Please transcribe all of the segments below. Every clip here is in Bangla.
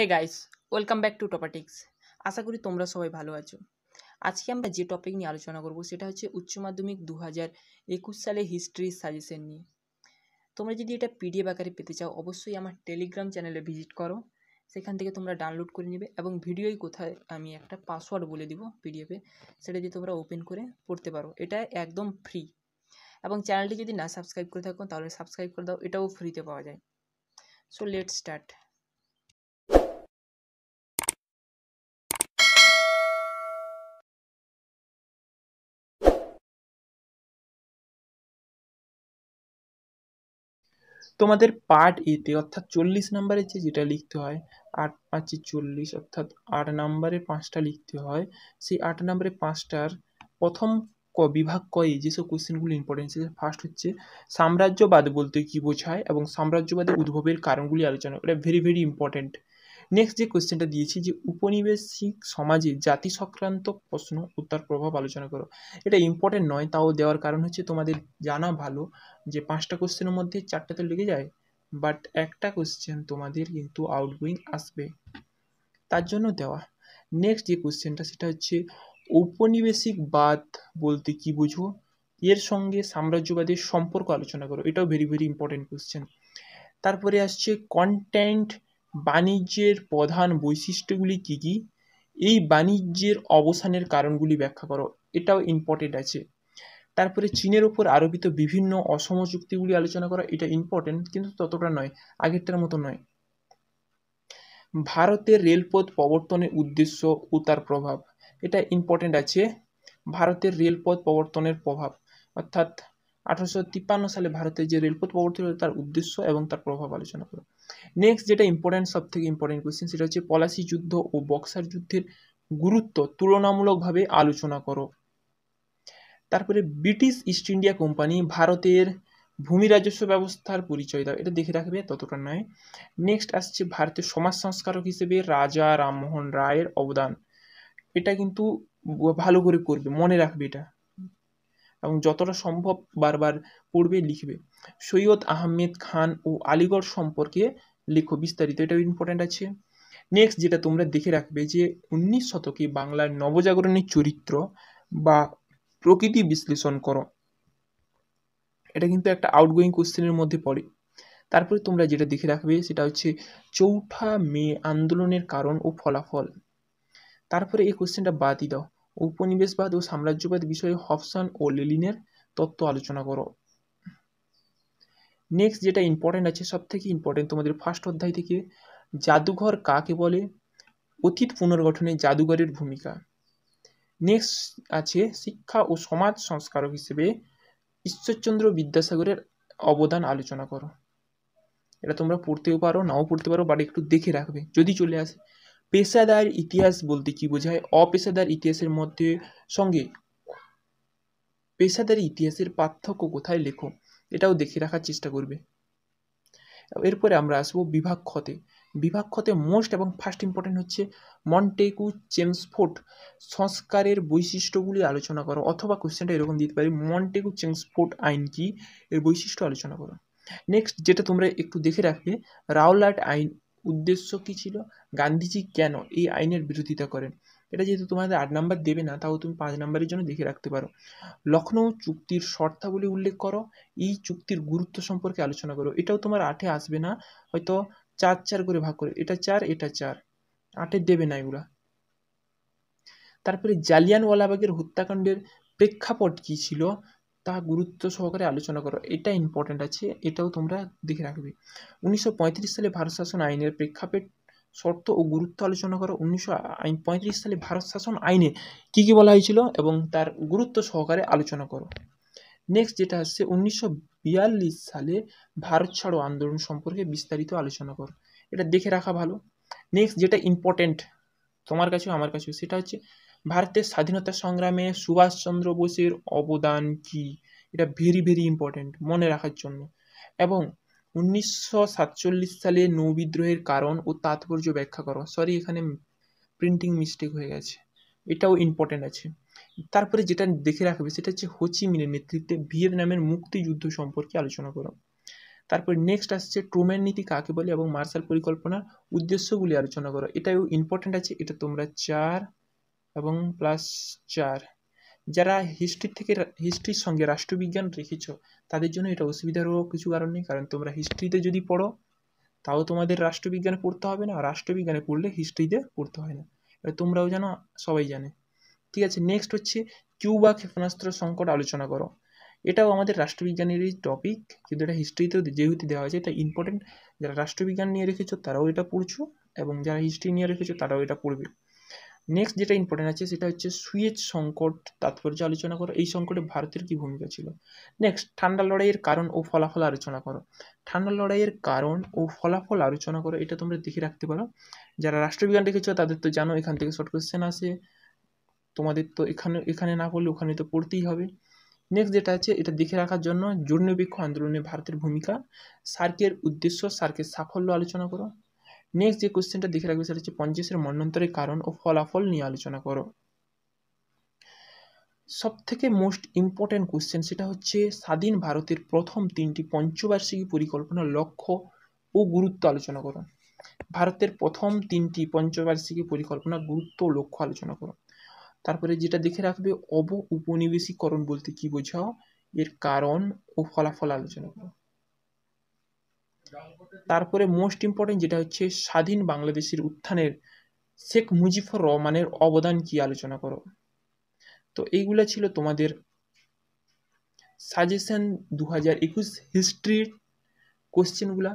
hey guys welcome back to টপাটিক্স আশা করি তোমরা সবাই ভালো আছো আজকে আমরা যে টপিক নিয়ে আলোচনা করব সেটা হচ্ছে উচ্চ মাধ্যমিক দু হাজার একুশ সালে হিস্ট্রি সাজেশন নিয়ে তোমরা যদি এটা পিডিএফ আকারে পেতে চাও অবশ্যই আমার টেলিগ্রাম চ্যানেলে ভিজিট করো সেখান থেকে তোমরা ডাউনলোড করে নেবে এবং ভিডিওই কোথায় আমি একটা পাসওয়ার্ড বলে দিব পিডিএফে সেটা দিয়ে তোমরা ওপেন করে পড়তে পারো এটা একদম ফ্রি এবং চ্যানেলটি যদি না সাবস্ক্রাইব করে থাকো তাহলে সাবস্ক্রাইব করে দাও এটাও ফ্রিতে পাওয়া যায় সো লেট স্টার্ট তোমাদের পার্ট এতে e অর্থাৎ চল্লিশ নাম্বারের যে যেটা লিখতে হয় আট পাঁচে চল্লিশ অর্থাৎ আট নাম্বারে পাঁচটা লিখতে হয় সেই আট নাম্বারে পাঁচটার প্রথম ক বিভাগ কয়ে যেসব কোয়েশ্চেনগুলি ইম্পর্টেন্ট সেটা ফার্স্ট হচ্ছে সাম্রাজ্যবাদ বলতে কী বোঝায় এবং সাম্রাজ্যবাদের উদ্ভবের কারণগুলি আলোচনা করে ভেরি ভেরি ইম্পর্টেন্ট নেক্সট যে কোয়েশ্চেনটা দিয়েছি যে উপনিবেশিক সমাজে জাতি সংক্রান্ত প্রশ্ন ও তার প্রভাব আলোচনা করো এটা ইম্পর্টেন্ট নয় তাও দেওয়ার কারণ হচ্ছে তোমাদের জানা ভালো যে পাঁচটা কোশ্চেনের মধ্যে চারটা তো লেগে যায় বাট একটা কোয়েশ্চেন তোমাদের কিন্তু আউটগোয়িং আসবে তার জন্য দেওয়া নেক্সট যে কোয়েশ্চেনটা সেটা হচ্ছে ঔপনিবেশিকবাদ বলতে কি বুঝবো এর সঙ্গে সাম্রাজ্যবাদের সম্পর্ক আলোচনা করো এটাও ভেরি ভেরি ইম্পর্টেন্ট কোশ্চেন তারপরে আসছে কন্টেন্ট বাণিজ্যের প্রধান বৈশিষ্ট্যগুলি কী কী এই বাণিজ্যের অবসানের কারণগুলি ব্যাখ্যা করো এটাও ইম্পর্টেন্ট আছে তারপরে চীনের ওপর আরোপিত বিভিন্ন অসম চুক্তিগুলি আলোচনা করা এটা ইম্পর্টেন্ট কিন্তু ততটা নয় আগেরটার মতো নয় ভারতের রেলপথ প্রবর্তনের উদ্দেশ্য ও তার প্রভাব এটা ইম্পর্টেন্ট আছে ভারতের রেলপথ প্রবর্তনের প্রভাব অর্থাৎ আঠারোশো সালে ভারতের যে রেলপথ প্রবর্তিত তার উদ্দেশ্য এবং তার প্রভাব আলোচনা করো নেক্সট যেটা ইম্পর্ট্যান্ট সব থেকে ইম্পর্ট্যান্ট কোয়েশ্চেন সেটা হচ্ছে পলাশি যুদ্ধ ও বক্সার যুদ্ধের গুরুত্ব তুলনামূলকভাবে আলোচনা করো তারপরে ব্রিটিশ ইস্ট ইন্ডিয়া কোম্পানি ভারতের ভূমি রাজস্ব ব্যবস্থার পরিচয় দাও এটা দেখে রাখবে ততটা নয় নেক্সট আসছে ভারতের সমাজ সংস্কারক হিসেবে রাজা রামমোহন রায়ের অবদান এটা কিন্তু ভালো করে করবে মনে রাখবে এটা এবং যতটা সম্ভব বারবার পড়বে লিখবে সৈয়দ আহমেদ খান ও আলিগড় সম্পর্কে লেখো বিস্তারিত এটাও ইম্পর্ট্যান্ট আছে নেক্সট যেটা তোমরা দেখে রাখবে যে উনিশ শতকে বাংলার নবজাগরণের চরিত্র বা প্রকৃতি বিশ্লেষণ করো এটা কিন্তু একটা আউটগোয়িং কোশ্চেনের মধ্যে পড়ে তারপরে তোমরা যেটা দেখে রাখবে সেটা হচ্ছে চৌঠা মে আন্দোলনের কারণ ও ফলাফল তারপরে এই কোশ্চেনটা বাদই দাও উপনিবেশবাদ ও সাম্রাজ্যবাদ বিষয়ে হফসান ও লেলিনের তত্ত্ব আলোচনা করো নেক্সট যেটা ইম্পর্টেন্ট আছে সব থেকে ইম্পর্টেন্ট তোমাদের ফার্স্ট অধ্যায় থেকে জাদুঘর কাকে বলে অতীত পুনর্গঠনে জাদুঘরের ভূমিকা নেক্সট আছে শিক্ষা ও সমাজ সংস্কারক হিসেবে ঈশ্বরচন্দ্র বিদ্যাসাগরের অবদান আলোচনা করো এটা তোমরা পড়তেও পারো নাও পড়তে পারো বাট একটু দেখে রাখবে যদি চলে আসে পেশাদার ইতিহাস বলতে কি বোঝায় অপেশাদার ইতিহাসের মধ্যে সঙ্গে পেশাদার ইতিহাসের পার্থক্য কোথায় লেখো এটাও দেখে রাখার চেষ্টা করবে এরপরে আমরা আসবো বিভাগ ক্ষতে বিভাগ ক্ষতে মোস্ট এবং ফার্স্ট ইম্পর্টেন্ট হচ্ছে মন্টেকু চেমসফোর্ট সংস্কারের বৈশিষ্ট্যগুলি আলোচনা করো অথবা কোশ্চেনটা এরকম দিতে পারি মন্টেকু চেমসফোর্ট আইন কি এর বৈশিষ্ট্য আলোচনা করো নেক্সট যেটা তোমরা একটু দেখে রাখবে রাওলাট আইন উদ্দেশ্য কী ছিল গান্ধীজি কেন এই আইনের বিরোধিতা করেন এটা যেহেতু তোমাদের আট নাম্বার দেবে না তাও তুমি পাঁচ নাম্বারের জন্য দেখে রাখতে পারো লখনৌ চুক্তির শর্তাবলী উল্লেখ করো এই চুক্তির গুরুত্ব সম্পর্কে আলোচনা করো এটাও তোমার আটে আসবে না হয়তো চার চার করে ভাগ করে এটা চার এটা চার আটে দেবে না এগুলা তারপরে জালিয়ানওয়ালাবাগের হত্যাকাণ্ডের প্রেক্ষাপট কী ছিল তা গুরুত্ব সহকারে আলোচনা করো এটা ইম্পর্ট্যান্ট আছে এটাও তোমরা দেখে রাখবে উনিশশো সালে ভারত শাসন আইনের প্রেক্ষাপট শর্ত ও গুরুত্ব আলোচনা করো উনিশশো সালে ভারত শাসন আইনে কী কী বলা হয়েছিল এবং তার গুরুত্ব সহকারে আলোচনা করো নেক্সট যেটা আসছে উনিশশো সালে ভারত ছাড়ো আন্দোলন সম্পর্কে বিস্তারিত আলোচনা করো এটা দেখে রাখা ভালো নেক্সট যেটা ইম্পর্ট্যান্ট তোমার কাছেও আমার কাছেও সেটা হচ্ছে ভারতের স্বাধীনতা সংগ্রামে সুভাষচন্দ্র বোসের অবদান কী এটা ভেরি ভেরি ইম্পর্ট্যান্ট মনে রাখার জন্য এবং উনিশশো সাতচল্লিশ সালে নৌবিদ্রোহের কারণ ও তাৎপর্য ব্যাখ্যা করো সরি এখানে প্রিন্টিং মিস্টেক হয়ে গেছে এটাও ইম্পর্ট্যান্ট আছে তারপরে যেটা দেখে রাখবে সেটা হচ্ছে হোচিমিনের নেতৃত্বে ভিয়েতনামের মুক্তিযুদ্ধ সম্পর্কে আলোচনা করো তারপর নেক্সট আসছে ট্রোমের নীতি কাকে বলে এবং মার্শাল পরিকল্পনার উদ্দেশ্যগুলি আলোচনা করো এটাও ইম্পর্ট্যান্ট আছে এটা তোমরা চার এবং প্লাস চার যারা হিস্ট্রি থেকে হিস্ট্রির সঙ্গে রাষ্ট্রবিজ্ঞান রেখেছ তাদের জন্য এটা অসুবিধার কিছু কারণ নেই কারণ তোমরা হিস্ট্রিতে যদি পড়ো তাও তোমাদের রাষ্ট্রবিজ্ঞানে পড়তে হবে না রাষ্ট্রবিজ্ঞানে পড়লে হিস্ট্রিতে পড়তে হয় না এবার তোমরাও জানো সবাই জানে ঠিক আছে নেক্সট হচ্ছে কিউবা ক্ষেপণাস্ত্র সংকট আলোচনা করো এটাও আমাদের রাষ্ট্রবিজ্ঞানেরই টপিক কিন্তু এটা হিস্ট্রিতেও যেহেতু দেওয়া হয়েছে এটা ইম্পর্টেন্ট যারা রাষ্ট্রবিজ্ঞান নিয়ে রেখেছো তারাও এটা পড়ছো এবং যারা হিস্ট্রি নিয়ে রেখেছো তারাও এটা পড়বে নেক্সট যেটা ইম্পর্টেন্ট আছে সেটা হচ্ছে সুয়েজ সংকট তাৎপর্য আলোচনা করো এই সংকটে ভারতের কী ভূমিকা ছিল নেক্সট ঠান্ডা লড়াইয়ের কারণ ও ফলাফল আলোচনা করো ঠান্ডা লড়াইয়ের কারণ ও ফলাফল আলোচনা করো এটা তোমরা দেখে রাখতে পারো যারা রাষ্ট্রবিজ্ঞান রেখেছো তাদের তো জানো এখান থেকে শর্ট কোয়েশ্চেন আসে তোমাদের তো এখানে এখানে না পড়লে ওখানে তো পড়তেই হবে নেক্সট যেটা আছে এটা দেখে রাখার জন্য জোটনিরপেক্ষ আন্দোলনে ভারতের ভূমিকা সার্কের উদ্দেশ্য সার্কের সাফল্য আলোচনা করো নেক্সট যে কোশ্চেনটা দেখে রাখবে সেটা হচ্ছে পঞ্চাশের মন্যন্তরের কারণ ও ফলাফল নিয়ে আলোচনা করো সব থেকে মোস্ট ইম্পর্ট্যান্ট কোশ্চেন সেটা হচ্ছে স্বাধীন ভারতের প্রথম তিনটি পঞ্চবার্ষিকী পরিকল্পনার লক্ষ্য ও গুরুত্ব আলোচনা করো ভারতের প্রথম তিনটি পঞ্চবার্ষিকী পরিকল্পনা গুরুত্ব ও লক্ষ্য আলোচনা করো তারপরে যেটা দেখে রাখবে অব উপনিবেশীকরণ বলতে কি বোঝাও এর কারণ ও ফলাফল আলোচনা করো তারপরে মোস্ট ইম্পর্টেন্ট যেটা হচ্ছে স্বাধীন বাংলাদেশের উত্থানের শেখ মুজিবুর রহমানের অবদান কি আলোচনা করো তো এইগুলো ছিল তোমাদের সাজেশন দু হাজার একুশ হিস্ট্রির কোশ্চেনগুলা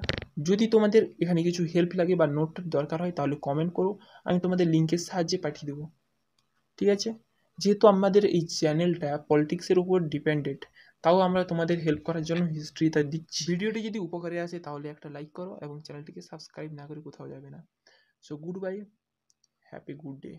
যদি তোমাদের এখানে কিছু হেল্প লাগে বা নোট দরকার হয় তাহলে কমেন্ট করো আমি তোমাদের লিঙ্কের সাহায্যে পাঠিয়ে দেবো ঠিক আছে যেহেতু আমাদের এই চ্যানেলটা পলিটিক্সের উপর ডিপেন্ডেড তাও আমরা তোমাদের হেল্প করার জন্য হিস্ট্রিটা দিচ্ছি ভিডিওটি যদি উপকারে আসে তাহলে একটা লাইক করো এবং চ্যানেলটিকে সাবস্ক্রাইব না করে কোথাও যাবে না so goodbye happy good day